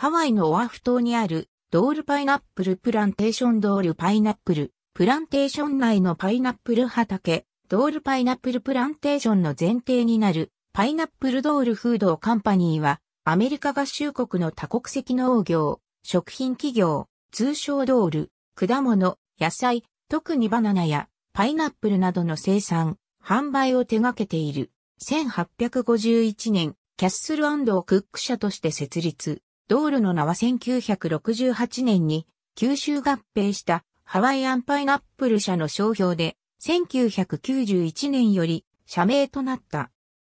ハワイのオアフ島にあるドールパイナップルプランテーションドールパイナップルプランテーション内のパイナップル畑ドールパイナップルプランテーションの前提になるパイナップルドールフードカンパニーはアメリカ合衆国の多国籍農業、食品企業、通称ドール、果物、野菜、特にバナナやパイナップルなどの生産、販売を手掛けている。1851年、キャッスルクック社として設立。ドールの名は1968年に九州合併したハワイアンパイナップル社の商標で1991年より社名となった。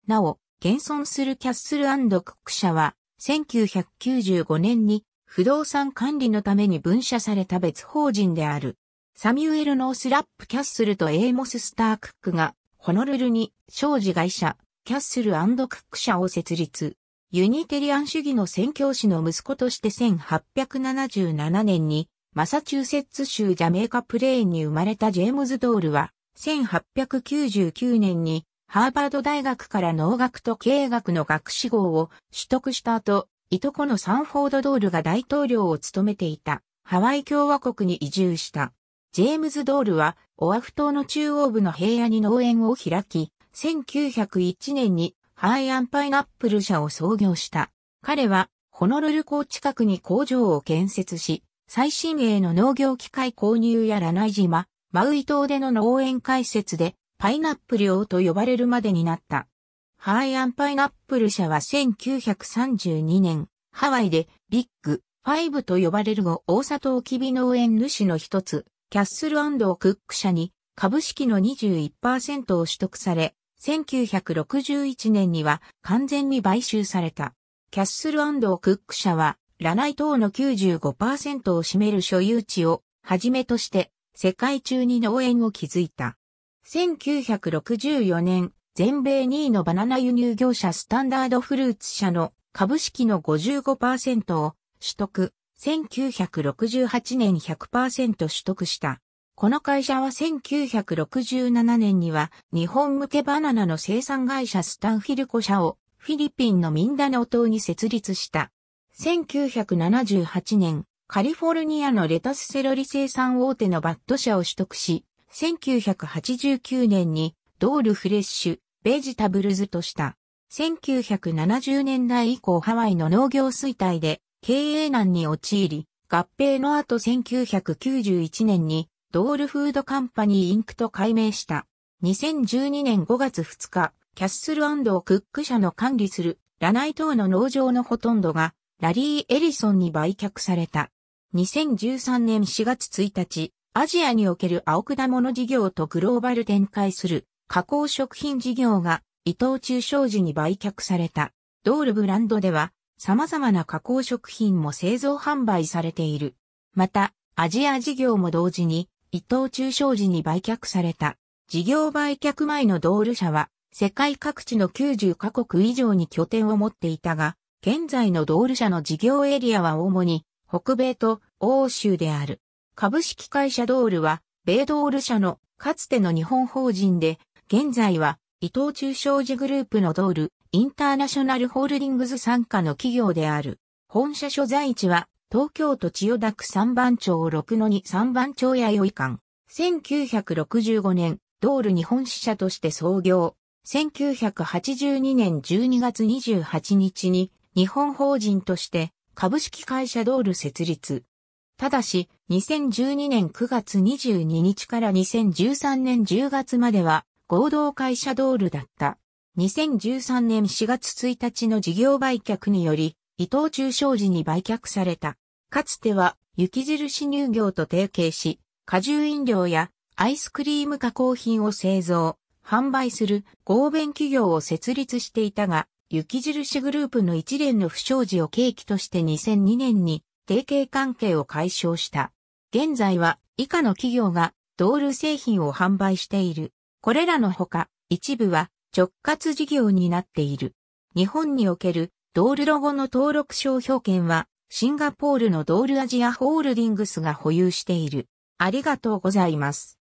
なお、現存するキャッスルクック社は1995年に不動産管理のために分社された別法人である。サミュエル・ノースラップ・キャッスルとエーモス・スター・クックがホノルルに、商事会社、キャッスルクック社を設立。ユニテリアン主義の宣教師の息子として1877年にマサチューセッツ州ジャメイカプレーンに生まれたジェームズ・ドールは1899年にハーバード大学から農学と経営学の学士号を取得した後、いとこのサンフォード・ドールが大統領を務めていたハワイ共和国に移住した。ジェームズ・ドールはオアフ島の中央部の平野に農園を開き、1901年にハイアンパイナップル社を創業した。彼は、ホノルル港近くに工場を建設し、最新鋭の農業機械購入やラナイ島、マウイ島での農園開設で、パイナップル王と呼ばれるまでになった。ハイアンパイナップル社は1932年、ハワイでビッグファイブと呼ばれる後、大里キビ農園主の一つ、キャッスルクック社に株式の21%を取得され、1961年には完全に買収された。キャッスルクック社は、ラナイ等の95%を占める所有地をはじめとして世界中に農園を築いた。1964年、全米2位のバナナ輸入業者スタンダードフルーツ社の株式の55%を取得、1968年100%取得した。この会社は1967年には日本向けバナナの生産会社スタンフィルコ社をフィリピンのミンダナオ島に設立した。1978年、カリフォルニアのレタスセロリ生産大手のバット社を取得し、1989年にドールフレッシュ、ベジタブルズとした。1970年代以降ハワイの農業衰退で経営難に陥り、合併の後1991年にドールフードカンパニーインクと改名した。2012年5月2日、キャッスルクック社の管理するラナイ島の農場のほとんどがラリー・エリソンに売却された。2013年4月1日、アジアにおける青果物事業とグローバル展開する加工食品事業が伊藤忠商事に売却された。ドールブランドでは様々な加工食品も製造販売されている。また、アジア事業も同時に伊藤忠商事に売却された。事業売却前のドール社は、世界各地の90カ国以上に拠点を持っていたが、現在のドール社の事業エリアは主に、北米と欧州である。株式会社ドールは、米ドール社のかつての日本法人で、現在は伊藤忠商事グループのドール、インターナショナルホールディングズ傘下の企業である。本社所在地は東京都千代田区三番町6の二三番町弥生館。1965年、ドール日本支社として創業。1982年12月28日に日本法人として株式会社ドール設立。ただし、2012年9月22日から2013年10月までは合同会社ドールだった。2013年4月1日の事業売却により、伊藤忠商事に売却された。かつては雪印乳業と提携し、果汁飲料やアイスクリーム加工品を製造、販売する合弁企業を設立していたが、雪印グループの一連の不祥事を契機として2002年に提携関係を解消した。現在は以下の企業がドール製品を販売している。これらのほか一部は直轄事業になっている。日本におけるドールロゴの登録商標権はシンガポールのドールアジアホールディングスが保有している。ありがとうございます。